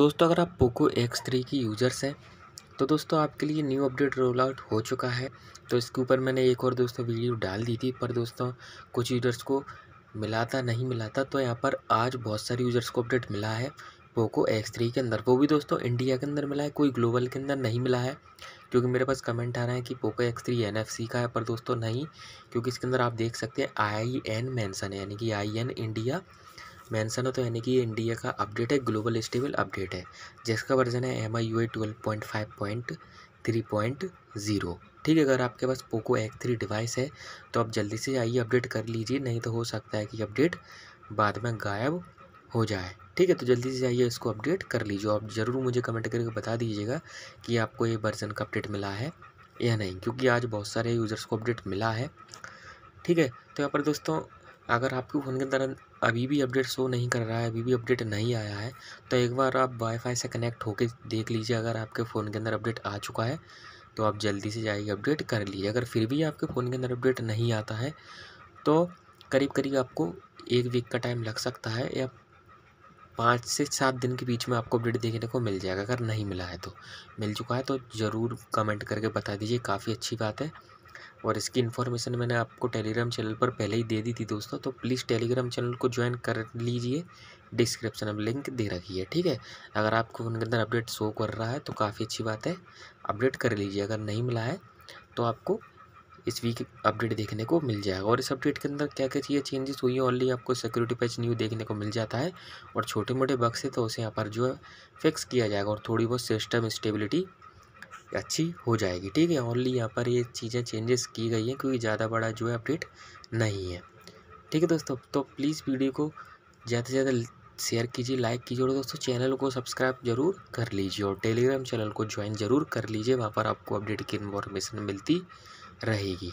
दोस्तों अगर आप पोको एक्स थ्री की यूजर्स हैं तो दोस्तों आपके लिए न्यू अपडेट रोल आउट हो चुका है तो इसके ऊपर मैंने एक और दोस्तों वीडियो डाल दी थी पर दोस्तों कुछ यूजर्स को मिलाता नहीं मिलाता तो यहाँ पर आज बहुत सारे यूजर्स को अपडेट मिला है पोको एक्स थ्री के अंदर वो भी दोस्तों इंडिया के अंदर मिला है कोई ग्लोबल के अंदर नहीं मिला है क्योंकि मेरे पास कमेंट आ रहा है कि Poco X three N F C का है पर दोस्तों नहीं क्योंकि इसके अंदर आप देख सकते हैं आई एन मैंसन है यानी कि आई एन इंडिया मैंसन हो तो यानी कि ये इंडिया का अपडेट है ग्लोबल स्टेबल अपडेट है जिसका वर्जन है M I U twelve point five point three point zero ठीक है अगर आपके पास पोको एक्स थ्री डिवाइस है तो आप जल्दी से आइए अपडेट कर लीजिए नहीं तो हो सकता है कि अपडेट बाद में गायब हो जाए ठीक है तो जल्दी से जाइए इसको अपडेट कर लीजिए आप ज़रूर मुझे कमेंट करके बता दीजिएगा कि आपको ये वर्जन का अपडेट मिला है या नहीं क्योंकि आज बहुत सारे यूज़र्स को अपडेट मिला है ठीक है तो यहाँ पर दोस्तों अगर आपके फ़ोन के अंदर अभी भी अपडेट शो नहीं कर रहा है अभी भी अपडेट नहीं आया है तो एक बार आप वाईफाई से कनेक्ट होकर देख लीजिए अगर आपके फ़ोन के अंदर अपडेट आ चुका है तो आप जल्दी से जाइए अपडेट कर लीजिए अगर फिर भी आपके फ़ोन के अंदर अपडेट नहीं आता है तो करीब करीब आपको एक वीक का टाइम लग सकता है या पाँच से सात दिन के बीच में आपको अपडेट देखने को मिल जाएगा अगर नहीं मिला है तो मिल चुका है तो ज़रूर कमेंट करके बता दीजिए काफ़ी अच्छी बात है और इसकी इन्फॉर्मेशन मैंने आपको टेलीग्राम चैनल पर पहले ही दे दी थी दोस्तों तो प्लीज़ टेलीग्राम चैनल को ज्वाइन कर लीजिए डिस्क्रिप्शन में लिंक दे रखी है ठीक है अगर आपको उनके अंदर अपडेट शो कर रहा है तो काफ़ी अच्छी बात है अपडेट कर लीजिए अगर नहीं मिला है तो आपको इस वीक अपडेट देखने को मिल जाएगा और इस अपडेट के अंदर क्या क्या चाहिए चेंजेस हुई है ऑलरेडी आपको सिक्योरिटी पैच न्यू देखने को मिल जाता है और छोटे मोटे बक्स है तो उसे यहाँ पर जो है फिक्स किया जाएगा और थोड़ी बहुत सिस्टम स्टेबिलिटी अच्छी हो जाएगी ठीक है ओनली यहाँ पर ये चीज़ें चेंजेस की गई हैं क्योंकि ज़्यादा बड़ा जो है अपडेट नहीं है ठीक है दोस्तों तो प्लीज़ वीडियो को ज़्यादा से ज़्यादा शेयर कीजिए लाइक कीजिए और दोस्तों चैनल को सब्सक्राइब जरूर कर लीजिए और टेलीग्राम चैनल को ज्वाइन जरूर कर लीजिए वहाँ पर आपको अपडेट की इन्फॉर्मेशन मिलती रहेगी